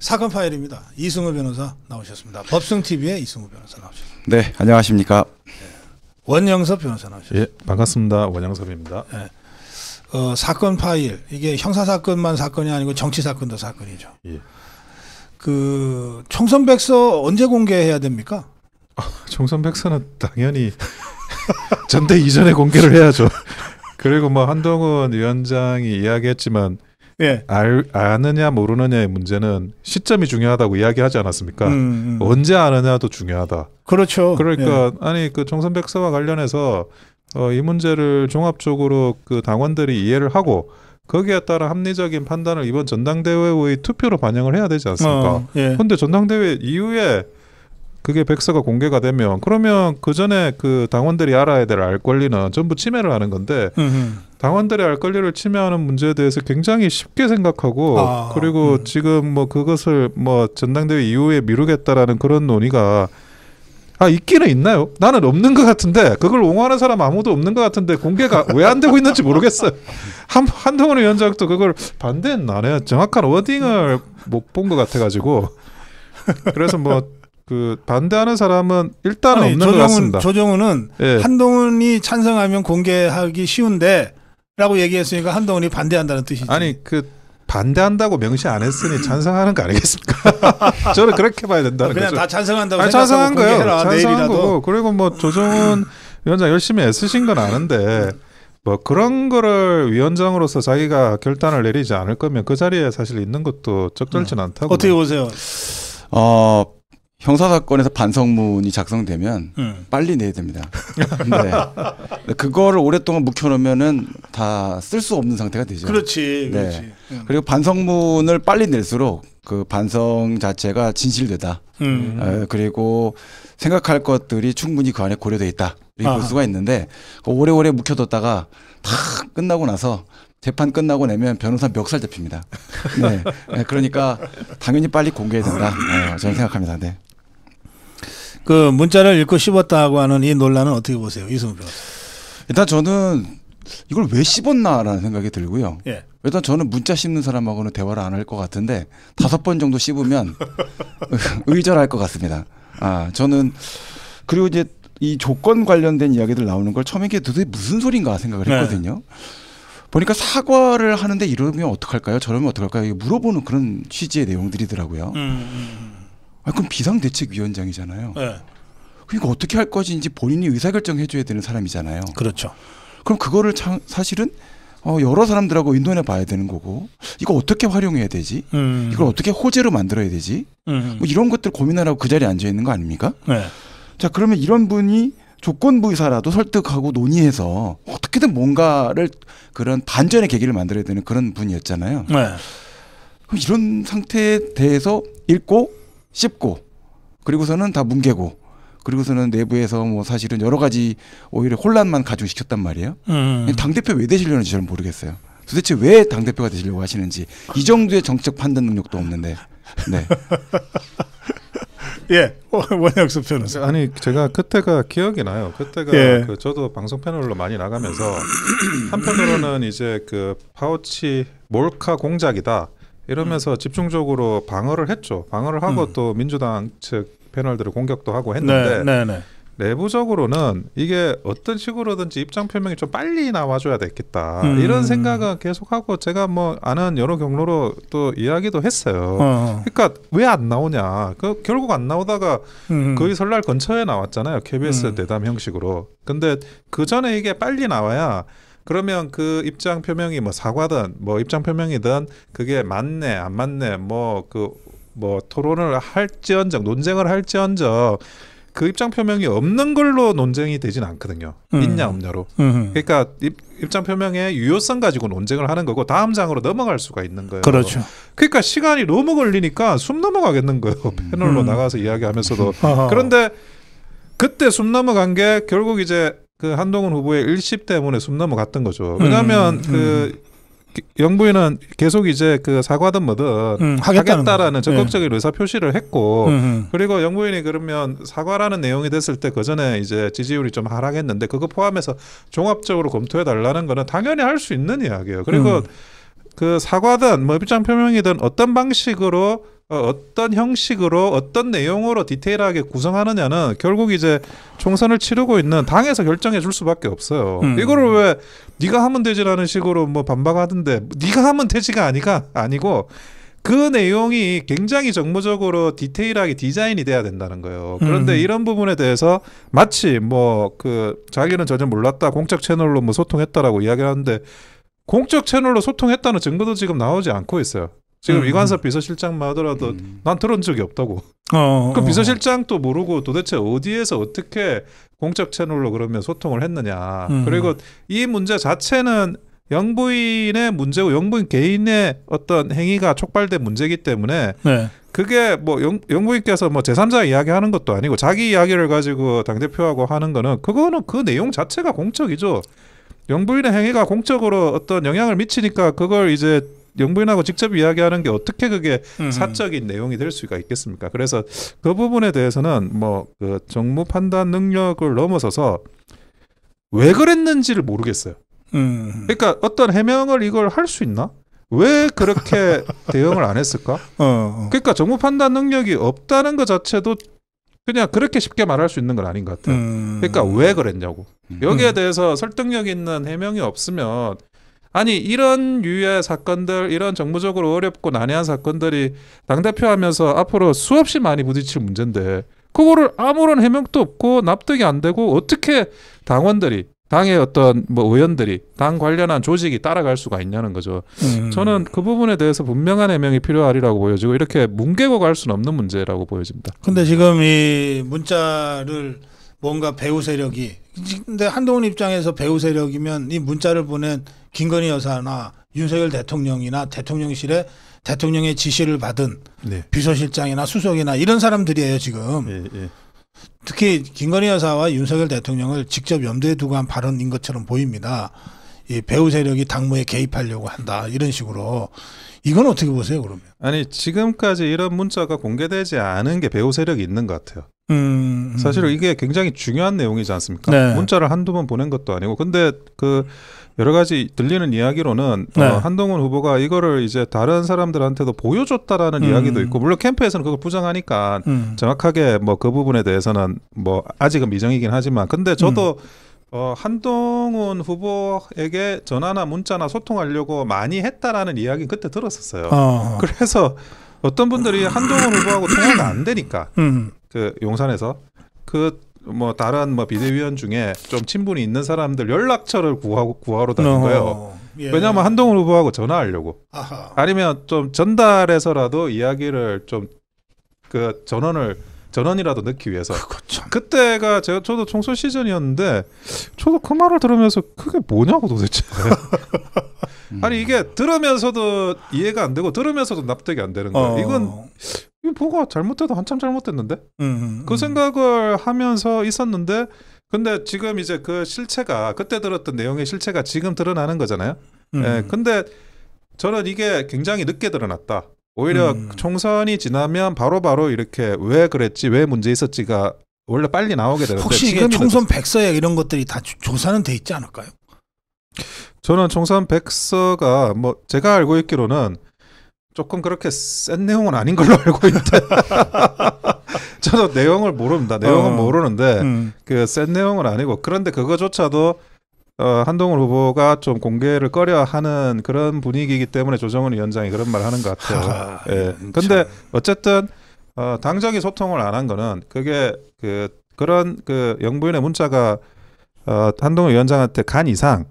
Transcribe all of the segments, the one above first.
사건 파일입니다. 이승우 변호사 나오셨습니다. 법승 TV의 이승우 변호사 나오셨습니다. 네, 안녕하십니까? 예. 원영섭 변호사 나오셨습니다. 예, 반갑습니다. 원영섭입니다. 예. 어, 사건 파일 이게 형사 사건만 사건이 아니고 정치 사건도 사건이죠. 예. 그 총선 백서 언제 공개해야 됩니까? 아, 총선 백서는 당연히 전대 이전에 공개를 해야죠. 그리고 뭐 한동훈 위원장이 이야기했지만 예. 알, 아느냐 모르느냐의 문제는 시점이 중요하다고 이야기하지 않았습니까? 음, 음. 언제 아느냐도 중요하다. 그렇죠. 그러니까 예. 아니 그 총선 백서와 관련해서 어, 이 문제를 종합적으로 그 당원들이 이해를 하고 거기에 따라 합리적인 판단을 이번 전당대회의 투표로 반영을 해야 되지 않습니까? 어, 예. 근데 전당대회 이후에 그게 백서가 공개가 되면 그러면 그 전에 그 당원들이 알아야 될 알 권리는 전부 침해를 하는 건데 으흠. 당원들의 알 권리를 침해하는 문제에 대해서 굉장히 쉽게 생각하고 아, 그리고 음. 지금 뭐 그것을 뭐 전당대회 이후에 미루겠다라는 그런 논의가 아 있기는 있나요? 나는 없는 것 같은데 그걸 옹호하는 사람 아무도 없는 것 같은데 공개가 왜 안 되고 있는지 모르겠어요. 한 한동훈 위원장도 그걸 반대는 안 해요. 정확한 워딩을 못 본 것 같아가지고 그래서 뭐그 반대하는 사람은 일단 아 없는 조정은, 것 같습니다. 조정훈은 예. 한동훈이 찬성하면 공개하기 쉬운데라고 얘기했으니까 한동훈이 반대한다는 뜻이죠. 아니 그 반대한다고 명시 안 했으니 찬성하는 거 아니겠습니까? 저는 그렇게 봐야 된다는 그냥 거죠. 그냥 다 찬성한다고 아니, 찬성한 거예요. 찬성한 내일이라도. 거고 그리고 뭐 조정훈 위원장 열심히 애쓰신 건 아는데 뭐 그런 거를 위원장으로서 자기가 결단을 내리지 않을 거면 그 자리에 사실 있는 것도 적절치 음. 않다고. 어떻게 보세요? 어 형사 사건에서 반성문이 작성되면 음. 빨리 내야 됩니다. 네. 그거를 오랫동안 묵혀놓으면다 쓸 수 없는 상태가 되죠. 그렇지, 네. 그렇지. 음. 그리고 반성문을 빨리 낼수록 그 반성 자체가 진실되다. 음. 예, 그리고 생각할 것들이 충분히 그 안에 고려돼 있다. 이렇게 아. 볼 수가 있는데 오래오래 묵혀뒀다가 다 끝나고 나서 재판 끝나고 내면 변호사 멱살 잡힙니다. 네. 네 그러니까 당연히 빨리 공개해야 된다. 네, 저는 생각합니다. 네. 그 문자를 읽고 씹었다고 하는 이 논란은 어떻게 보세요, 이승우 일단 저는 이걸 왜 씹었나라는 생각이 들고요. 예. 일단 저는 문자 씹는 사람하고는 대화를 안 할 것 같은데 다섯 번 정도 씹으면 의절할 것 같습니다. 아 저는 그리고 이제 이 조건 관련된 이야기들 나오는 걸 처음에 이게 도대체 무슨 소린가 생각을 네. 했거든요. 네. 보니까 사과를 하는데 이러면 어떡할까요? 저러면 어떡할까요? 물어보는 그런 취지의 내용들이더라고요. 음. 음, 음. 아, 그럼 비상대책위원장이잖아요. 네. 그러니까 어떻게 할 것인지 본인이 의사결정해 줘야 되는 사람이잖아요. 그렇죠. 그럼 그거를 참 사실은 어, 여러 사람들하고 의논해 봐야 되는 거고 이거 어떻게 활용해야 되지? 음. 이걸 어떻게 호재로 만들어야 되지? 음. 뭐 이런 것들 고민하라고 그 자리에 앉아 있는 거 아닙니까? 네. 자 그러면 이런 분이 조건부 의사라도 설득하고 논의해서 어떻게든 뭔가를 그런 반전의 계기를 만들어야 되는 그런 분이었잖아요. 네. 이런 상태에 대해서 읽고 씹고 그리고서는 다 뭉개고 그리고서는 내부에서 뭐 사실은 여러 가지 오히려 혼란만 가중시켰단 말이에요. 음. 당 대표 왜 되시려는지 잘 모르겠어요. 도대체 왜 당 대표가 되시려고 하시는지 이 정도의 정책 판단 능력도 없는데. 네. 예, 원영수 변호사. 아니 제가 그때가 기억이 나요. 그때가 예. 그 저도 방송 패널로 많이 나가면서 한편으로는 이제 그 파우치 몰카 공작이다. 이러면서 음. 집중적으로 방어를 했죠. 방어를 하고 음. 또 민주당 측 패널들을 공격도 하고 했는데 네, 네, 네, 내부적으로는 이게 어떤 식으로든지 입장 표명이 좀 빨리 나와줘야 되겠다 음. 이런 생각은 계속하고 제가 뭐 아는 여러 경로로 또 이야기도 했어요. 어. 그러니까 왜 안 나오냐? 그 결국 안 나오다가 음. 거의 설날 근처에 나왔잖아요. KBS 음. 대담 형식으로. 근데 그 전에 이게 빨리 나와야 그러면 그 입장 표명이 뭐 사과든 뭐 입장 표명이든 그게 맞네 안 맞네 뭐그뭐 그, 뭐 토론을 할지언정 논쟁을 할지언정 그 입장 표명이 없는 걸로 논쟁이 되진 않거든요. 음. 있냐 없냐로. 음. 그러니까 입, 입장 표명의 유효성 가지고 논쟁을 하는 거고 다음 장으로 넘어갈 수가 있는 거예요. 그렇죠. 그러니까 시간이 너무 걸리니까 숨 넘어가겠는 거예요. 음. 패널로 음. 나가서 이야기하면서도. 그런데 그때 숨 넘어간 게 결국 이제 그 한동훈 후보의 일십 때문에 숨 넘어갔던 거죠. 왜냐하면 음, 음 그 음. 영부인은 계속 이제 그 사과든 뭐든 음, 하겠다라는 적극적인 예. 의사 표시를 했고 음흠. 음. 그리고 영부인이 그러면 사과라는 내용이 됐을 때 그 전에 이제 지지율이 좀 하락했는데 그거 포함해서 종합적으로 검토해 달라는 거는 당연히 할 수 있는 이야기예요. 그리고 음. 그 사과든 뭐 입장 표명이든 어떤 방식으로 어, 어떤 형식으로 어떤 내용으로 디테일하게 구성하느냐는 결국 이제 총선을 치르고 있는 당에서 결정해 줄 수밖에 없어요. 음. 이거를 왜 네가 하면 되지라는 식으로 뭐 반박하던데 네가 하면 되지가 아니가 아니고 그 내용이 굉장히 정무적으로 디테일하게 디자인이 돼야 된다는 거예요. 그런데 음. 이런 부분에 대해서 마치 뭐 그 자기는 전혀 몰랐다 공적 채널로 뭐 소통했다라고 이야기하는데 공적 채널로 소통했다는 증거도 지금 나오지 않고 있어요. 지금 음, 이관섭 음. 비서실장만 하더라도 음. 난 들은 적이 없다고. 어, 어 그 어. 비서실장도 모르고 도대체 어디에서 어떻게 공적 채널로 그러면 소통을 했느냐. 음. 그리고 이 문제 자체는 영부인의 문제고 영부인 개인의 어떤 행위가 촉발된 문제이기 때문에 네. 그게 뭐 영, 영부인께서 뭐 제3자 이야기하는 것도 아니고 자기 이야기를 가지고 당 대표하고 하는 거는 그거는 그 내용 자체가 공적이죠. 영부인의 행위가 공적으로 어떤 영향을 미치니까 그걸 이제 영부인하고 직접 이야기하는 게 어떻게 그게 음흠. 사적인 내용이 될 수가 있겠습니까? 그래서 그 부분에 대해서는 뭐 그 정무 판단 능력을 넘어서서 왜 그랬는지를 모르겠어요. 음. 그러니까 어떤 해명을 이걸 할 수 있나? 왜 그렇게 대응을 안 했을까? 어, 어. 그러니까 정무 판단 능력이 없다는 것 자체도 그냥 그렇게 쉽게 말할 수 있는 건 아닌 것 같아요. 음. 그러니까 왜 그랬냐고. 음. 여기에 음. 대해서 설득력 있는 해명이 없으면 아니 이런 유의 사건들 이런 정무적으로 어렵고 난해한 사건들이 당대표 하면서 앞으로 수없이 많이 부딪힐 문제인데 그거를 아무런 해명도 없고 납득이 안 되고 어떻게 당원들이 당의 어떤 뭐 의원들이 당 관련한 조직이 따라갈 수가 있냐는 거죠. 음. 저는 그 부분에 대해서 분명한 해명이 필요하리라고 보여지고 이렇게 뭉개고 갈 수는 없는 문제라고 보여집니다. 근데 지금 이 문자를 뭔가 배우 세력이 근데 한동훈 입장에서 배우 세력이면 이 문자를 보낸 김건희 여사나 윤석열 대통령이나 대통령실에 대통령의 지시를 받은 네. 비서실장이나 수석이나 이런 사람들이에요 지금. 예, 예. 특히 김건희 여사와 윤석열 대통령을 직접 염두에 두고 한 발언인 것처럼 보입니다. 이 배우 세력이 당무에 개입하려고 한다 이런 식으로 이건 어떻게 보세요 그러면? 아니 지금까지 이런 문자가 공개되지 않은 게 배우 세력이 있는 것 같아요. 음, 음. 사실 이게 굉장히 중요한 내용이지 않습니까? 네. 문자를 한두 번 보낸 것도 아니고 근데 그 여러 가지 들리는 이야기로는 어, 네. 어, 한동훈 후보가 이거를 이제 다른 사람들한테도 보여줬다라는 음. 이야기도 있고 물론 캠프에서는 그걸 부정하니까 음. 정확하게 뭐 그 부분에 대해서는 뭐 아직은 미정이긴 하지만 근데 저도 음. 어, 한동훈 후보에게 전화나 문자나 소통하려고 많이 했다라는 이야기 그때 들었었어요. 어. 그래서 어떤 분들이 한동훈 후보하고 통화가 안 되니까 음. 그 용산에서 그뭐 다른 뭐 비대위원 중에 좀 친분이 있는 사람들 연락처를 구하고 구하러 다닌 거예요. 예. 왜냐하면 한동훈 후보하고 전화하려고. 아하. 아니면 좀 전달해서라도 이야기를 좀 그 전원을 전원이라도 넣기 위해서. 그때가 제가 저도 총선 시즌이었는데 저도 그 말을 들으면서 그게 뭐냐고 도대체. 아니 이게 들으면서도 이해가 안 되고 들으면서도 납득이 안 되는 거예요. 어. 이건 뭐가 잘못돼도 한참 잘못됐는데 음, 그 생각을 하면서 있었는데 근데 지금 이제 그 실체가 그때 들었던 내용의 실체가 지금 드러나는 거잖아요. 음. 예, 근데 저는 이게 굉장히 늦게 드러났다. 오히려 음. 총선이 지나면 바로바로 바로 이렇게 왜 그랬지 왜 문제 있었지가 원래 빨리 나오게 되는데 혹시 이게 총선 백서에 이런 것들이 다 조사는 돼 있지 않을까요? 저는 총선 백서가 뭐 제가 알고 있기로는 조금 그렇게 센 내용은 아닌 걸로 알고 있는데 저도 내용을 모릅니다. 내용은 어. 모르는데 음. 그센 내용은 아니고 그런데 그거조차도 어, 한동훈 후보가 좀 공개를 꺼려 하는 그런 분위기이기 때문에 조정은 위원장이 그런 말을 하는 것 같아요. 하, 예. 음, 근데 어쨌든 어, 당정이 소통을 안 한 거는 그게 그 그런 그 영부인의 문자가 어, 한동훈 위원장한테 간 이상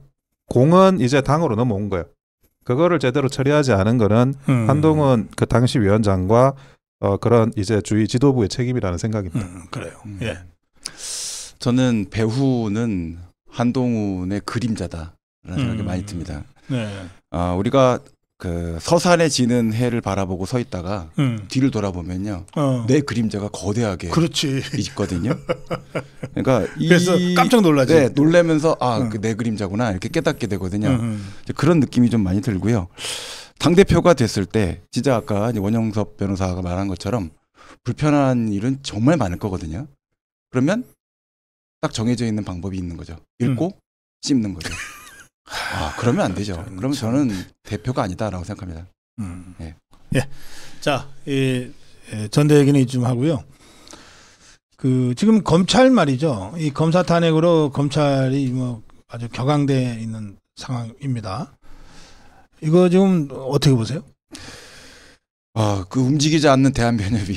공은 이제 당으로 넘어온 거예요. 그거를 제대로 처리하지 않은 거는 음. 한동훈 그 당시 위원장과 어, 그런 이제 주위 지도부의 책임이라는 생각입니다. 음, 그래요. 음. 예. 저는 배후는 한동훈의 그림자다라는 생각이 음. 많이 듭니다. 네. 아, 우리가 그 서산에 지는 해를 바라보고 서 있다가 음. 뒤를 돌아보면요 어. 내 그림자가 거대하게 그렇지. 있거든요. 그러니까 그래서 이, 깜짝 놀라지. 네, 놀래면서 아내 음. 그 그림자구나 이렇게 깨닫게 되거든요. 음. 음. 그런 느낌이 좀 많이 들고요. 당 대표가 됐을 때 진짜 아까 원영섭 변호사가 말한 것처럼 불편한 일은 정말 많을 거거든요. 그러면 딱 정해져 있는 방법이 있는 거죠. 읽고 음. 씹는 거죠. 아, 그러면 안 되죠. 그럼 저는 대표가 아니다라고 생각합니다. 음. 예. 예. 자, 이 예, 전대 얘기는 이쯤 하고요. 그 지금 검찰 말이죠. 이 검사 탄핵으로 검찰이 뭐 아주 격앙돼 있는 상황입니다. 이거 지금 어떻게 보세요? 아, 그 움직이지 않는 대한변협이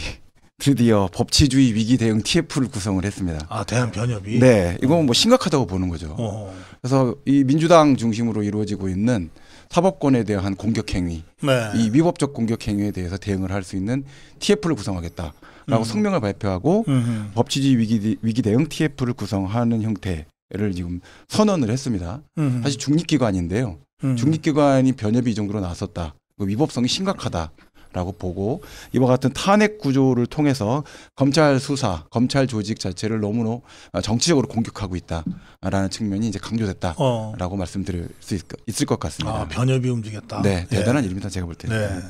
드디어 법치주의 위기 대응 TF를 구성을 했습니다. 아 대한 변협이. 네, 이건 뭐 심각하다고 보는 거죠. 어허. 그래서 이 민주당 중심으로 이루어지고 있는 사법권에 대한 공격 행위, 네. 이 위법적 공격 행위에 대해서 대응을 할 수 있는 TF를 구성하겠다라고 음. 성명을 발표하고 음흠. 법치주의 위기 위기 대응 TF를 구성하는 형태를 지금 선언을 했습니다. 음흠. 사실 중립기관인데요. 중립기관이 변협이 이 정도로 나섰다. 그 위법성이 심각하다. 라고 보고 이와 같은 탄핵 구조를 통해서 검찰 수사, 검찰 조직 자체를 너무나 어, 정치적으로 공격하고 있다라는 측면이 이제 강조됐다라고 어. 말씀드릴 수 있, 을것 같습니다. 아, 변협이 움직였다. 네, 예. 대단한 예. 일입니다. 제가 볼 때는. 네.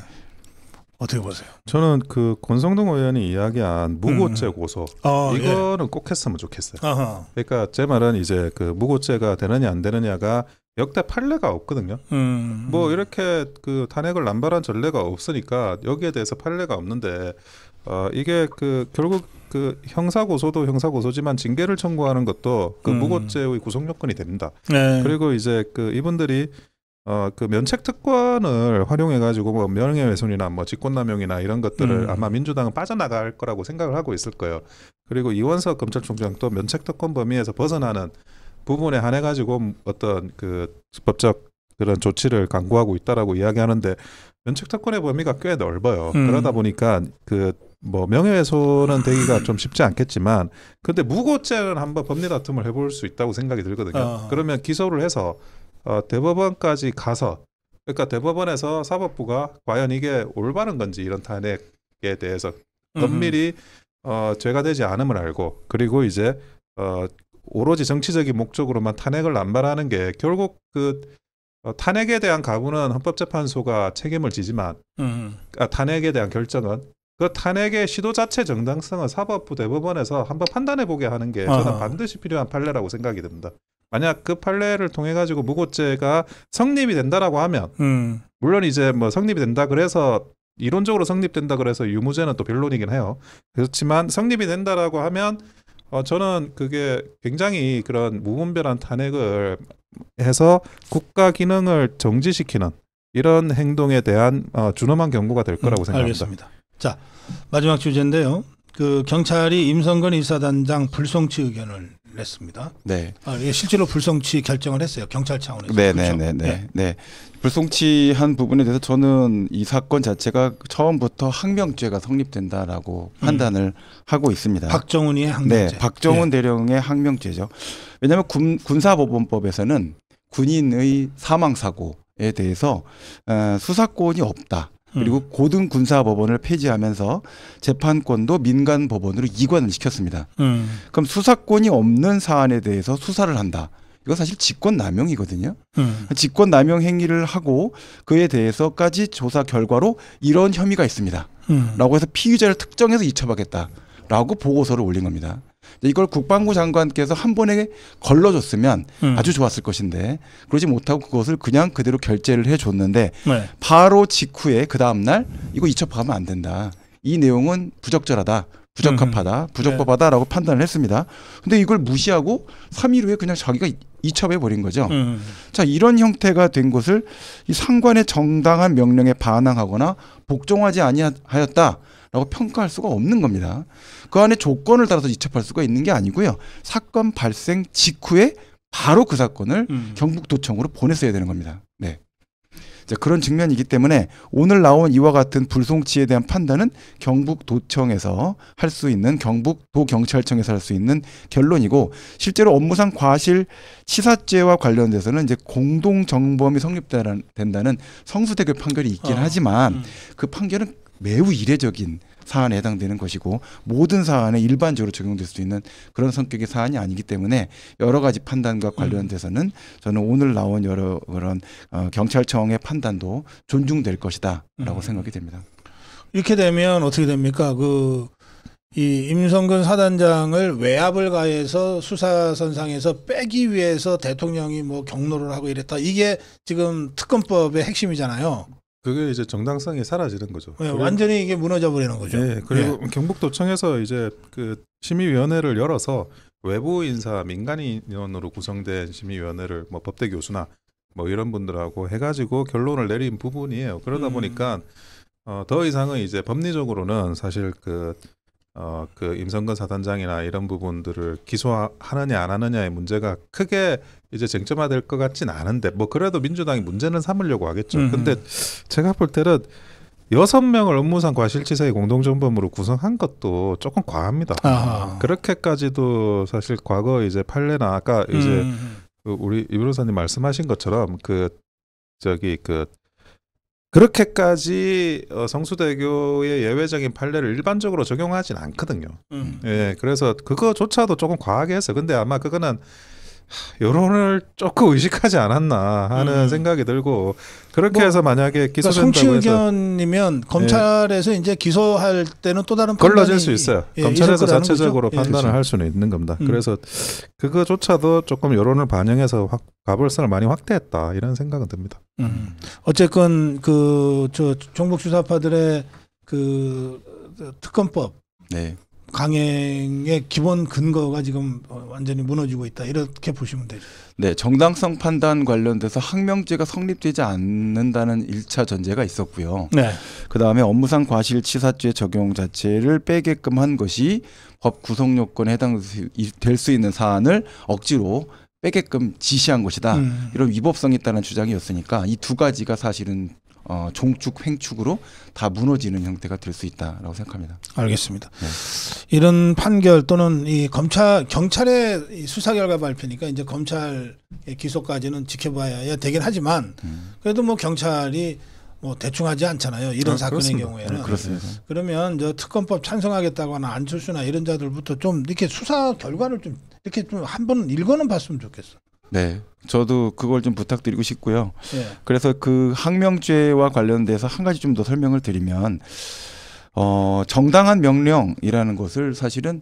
어떻게 보세요? 저는 그 권성동 의원이 이야기한 무고죄 음. 고소 아, 예. 이거는 예. 꼭 했으면 좋겠어요. 아하. 그러니까 제 말은 이제 그 무고죄가 되느냐 안 되느냐가 역대 판례가 없거든요. 음. 뭐 이렇게 그 탄핵을 남발한 전례가 없으니까 여기에 대해서 판례가 없는데 어 이게 그 결국 그 형사 고소도 형사 고소지만 징계를 청구하는 것도 그 음. 무고죄의 구속 요건이 됩니다. 네. 그리고 이제 그 이분들이 어 그 면책 특권을 활용해 가지고 뭐 명예훼손이나 뭐 직권남용이나 이런 것들을 음. 아마 민주당은 빠져나갈 거라고 생각을 하고 있을 거예요. 그리고 이원석 검찰총장도 면책 특권 범위에서 벗어나는 부분에 한해 가지고 어떤 그 법적 그런 조치를 강구하고 있다라고 이야기하는데 면책특권의 범위가 꽤 넓어요. 음. 그러다 보니까 그 뭐 명예훼손은 되기가 좀 쉽지 않겠지만 근데 무고죄는 한번 법리 다툼을 해볼 수 있다고 생각이 들거든요. 어. 그러면 기소를 해서 어, 대법원까지 가서 그러니까 대법원에서 사법부가 과연 이게 올바른 건지 이런 탄핵에 대해서 엄밀히 음. 어, 죄가 되지 않음을 알고 그리고 이제 어, 오로지 정치적인 목적으로만 탄핵을 남발하는 게 결국 그 어, 탄핵에 대한 가구는 헌법재판소가 책임을 지지만 음. 아, 탄핵에 대한 결정은 그 탄핵의 시도 자체 정당성을 사법부 대법원에서 한번 판단해 보게 하는 게 저는 아하. 반드시 필요한 판례라고 생각이 듭니다. 만약 그 판례를 통해 가지고 무고죄가 성립이 된다라고 하면 음. 물론 이제 뭐 성립이 된다 그래서 이론적으로 성립된다 그래서 유무죄는 또 변론이긴 해요. 그렇지만 성립이 된다라고 하면 어, 저는 그게 굉장히 그런 무분별한 탄핵을 해서 국가 기능을 정지시키는 이런 행동에 대한 어, 준엄한 경고가 될 음, 거라고 음, 생각합니다. 알겠습니다. 자 마지막 주제인데요. 그 경찰이 임성근 이사단장 불송치 의견을 냈습니다. 네. 아, 예, 실제로 불송치 결정을 했어요. 경찰 차원에서. 네, 네 그렇죠? 네, 네, 네, 네, 불송치한 부분에 대해서 저는 이 사건 자체가 처음부터 항명죄가 성립된다라고 음. 판단을 하고 있습니다. 박정훈이 항명죄. 네, 박정훈 네. 대령의 항명죄죠. 왜냐하면 군, 군사법원법에서는 군인의 사망 사고에 대해서 어, 수사권이 없다. 그리고 음. 고등 군사 법원을 폐지하면서 재판권도 민간 법원으로 이관을 시켰습니다. 음. 그럼 수사권이 없는 사안에 대해서 수사를 한다. 이거 사실 직권 남용이거든요. 음. 직권 남용 행위를 하고 그에 대해서까지 조사 결과로 이런 혐의가 있습니다. 음. 라고 해서 피의자를 특정해서 이첩하겠다. 라고 보고서를 올린 겁니다. 이걸 국방부 장관께서 한 번에 걸러줬으면 음. 아주 좋았을 것인데 그러지 못하고 그것을 그냥 그대로 결제를 해줬는데 네. 바로 직후에 그 다음날 이거 이첩하면 안 된다. 이 내용은 부적절하다. 부적합하다, 음, 음. 부적법하다라고 네. 판단을 했습니다. 근데 이걸 무시하고 3일 후에 그냥 자기가 이첩해 버린 거죠. 음, 음 자, 이런 형태가 된 것을 이 상관의 정당한 명령에 반항하거나 복종하지 아니하였다. 라고 평가할 수가 없는 겁니다. 그 안에 조건을 따라서 이첩할 수가 있는 게 아니고요. 사건 발생 직후에 바로 그 사건을 음. 경북도청으로 보냈어야 되는 겁니다. 네. 자, 그런 측면이기 때문에 오늘 나온 이와 같은 불송치에 대한 판단은 경북도청에서 할 수 있는 경북도경찰청에서 할 수 있는 결론이고 실제로 업무상 과실 치사죄와 관련돼서는 이제 공동정범이 성립된다는 성수대교 판결이 있긴 어, 하지만 음. 그 판결은 매우 이례적인 사안에 해당되는 것이고 모든 사안에 일반적으로 적용될 수 있는 그런 성격의 사안이 아니기 때문에 여러 가지 판단과 음. 관련돼서는 저는 오늘 나온 여러 그런 어, 경찰청의 판단도 존중될 것이다라고 음. 생각이 됩니다. 이렇게 되면 어떻게 됩니까? 그이 임성근 사단장을 외압을 가해서 수사선상에서 빼기 위해서 대통령이 뭐 경로를 하고 이랬다. 이게 지금 특검법의 핵심이잖아요. 그게 이제 정당성이 사라지는 거죠. 네, 완전히 이게 무너져 버리는 거죠. 네, 그리고 네. 예. 경북도청에서 이제 그 심의위원회를 열어서 외부 인사 민간인으로 원 구성된 심의위원회를 뭐 법대 교수나 뭐 이런 분들하고 해가지고 결론을 내린 부분이에요. 그러다 음. 보니까 어, 더 이상은 이제 법리적으로는 사실 그 어, 그 임성근 사단장이나 이런 부분들을 기소하느냐 안 하느냐의 문제가 크게 이제 쟁점화될 것 같진 않은데 뭐 그래도 민주당이 문제는 삼으려고 하겠죠. 음흠. 근데 제가 볼 때는 여섯 명을 업무상 과실치사의 공동전범으로 구성한 것도 조금 과합니다. 아 그렇게까지도 사실 과거 이제 판례나 아까 이제 음. 음, 음. 그 우리 이 변호사님 말씀하신 것처럼 그 저기 그 그렇게까지 어, 성수대교의 예외적인 판례를 일반적으로 적용하진 않거든요. 음. 예, 그래서 그거조차도 조금 과하게 해서 근데 아마 그거는 여론을 조금 의식하지 않았나 하는 음. 생각이 들고 그렇게 뭐, 해서 만약에 기소된다고 그러니까 성취 의견이면 검찰에서 예. 이제 기소할 때는 또 다른 판단이 걸러질 수 있어요. 예, 검찰에서 자체적으로 거죠? 예, 판단을 예. 할 수는 있는 겁니다. 음. 그래서 그거조차도 조금 여론을 반영해서 확, 가벌성을 많이 확대했다 이런 생각은 듭니다. 음. 어쨌건 그 저 종북 주사파들의 그 특검법 네. 강행의 기본 근거가 지금 완전히 무너지고 있다 이렇게 보시면 되죠. 네, 정당성 판단 관련돼서 항명죄가 성립되지 않는다는 1차 전제가 있었고요. 네. 그다음에 업무상 과실치사죄 적용 자체를 빼게끔 한 것이 법 구성 요건에 해당될 수 있는 사안을 억지로 빼게끔 지시한 것이다. 음. 이런 위법성이 있다는 주장이었으니까 이 두 가지가 사실은 어, 종축 횡축으로 다 무너지는 형태가 될 수 있다라고 생각합니다. 알겠습니다. 네. 이런 판결 또는 이 검찰 경찰의 수사 결과 발표니까 이제 검찰 기소까지는 지켜봐야 되긴 하지만 음. 그래도 뭐 경찰이 뭐 대충 하지 않잖아요. 이런 아, 사건의 그렇습니다. 경우에는. 네, 그러면 저 특검법 찬성하겠다거나 안철수나 이런 자들부터 좀 이렇게 수사 결과를 좀 이렇게 좀 한번 읽어는 봤으면 좋겠어. 네. 저도 그걸 좀 부탁드리고 싶고요. 네. 그래서 그 항명죄와 관련돼서 한 가지 좀 더 설명을 드리면 어, 정당한 명령이라는 것을 사실은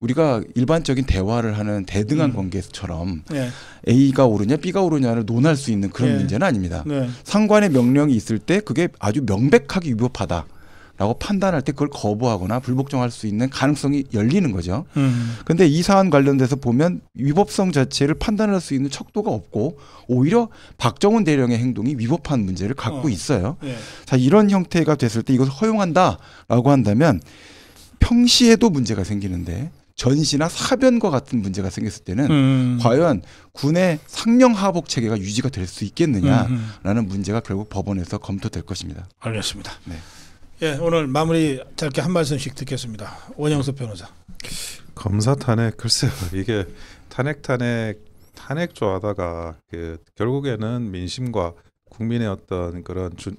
우리가 일반적인 대화를 하는 대등한 음. 관계처럼 네. A가 오르냐 B가 오르냐를 논할 수 있는 그런 네. 문제는 아닙니다. 네. 상관의 명령이 있을 때 그게 아주 명백하게 위법하다. 라고 판단할 때 그걸 거부하거나 불복종할 수 있는 가능성이 열리는 거죠. 음. 근데 이 사안 관련돼서 보면 위법성 자체를 판단할 수 있는 척도가 없고 오히려 박정훈 대령의 행동이 위법한 문제를 갖고 어. 있어요. 예. 자, 이런 형태가 됐을 때 이것을 허용한다라고 한다면 평시에도 문제가 생기는데 전시나 사변과 같은 문제가 생겼을 때는 음. 과연 군의 상명하복 체계가 유지가 될 수 있겠느냐라는 음, 음. 문제가 결국 법원에서 검토될 것입니다. 알겠습니다. 네. 예, 오늘 마무리 짧게 한 말씀씩 듣겠습니다. 원영섭 변호사. 검사 탄핵 글쎄요 이게 탄핵 탄핵 탄핵 조하다가 그 결국에는 민심과 국민의 어떤 그런 주,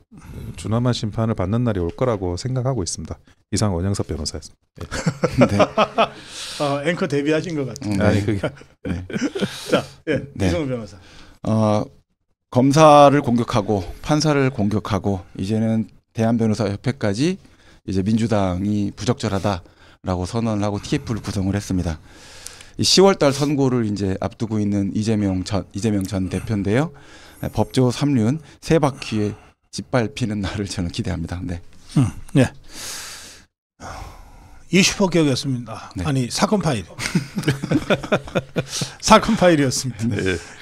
준엄한 심판을 받는 날이 올 거라고 생각하고 있습니다. 이상 원영섭 변호사였습니다. 예. 네. 어, 앵커 데뷔하신 것 같아요. 네. 아니 그게 네. 네. 자, 예, 네. 이성 변호사. 어, 검사를 공격하고 판사를 공격하고 이제는 대한변호사협회까지 이제 민주당이 부적절하다라고 선언을 하고 TF를 구성을 했습니다. 10월달 선고를 이제 앞두고 있는 이재명 전 이재명 전 대표인데요. 네, 법조 3륜 세 바퀴에 짓밟히는 날을 저는 기대합니다. 네. 음, 네. 20호격이었습니다. 네. 아니 사건 파일. 사건 파일이었습니다. 네.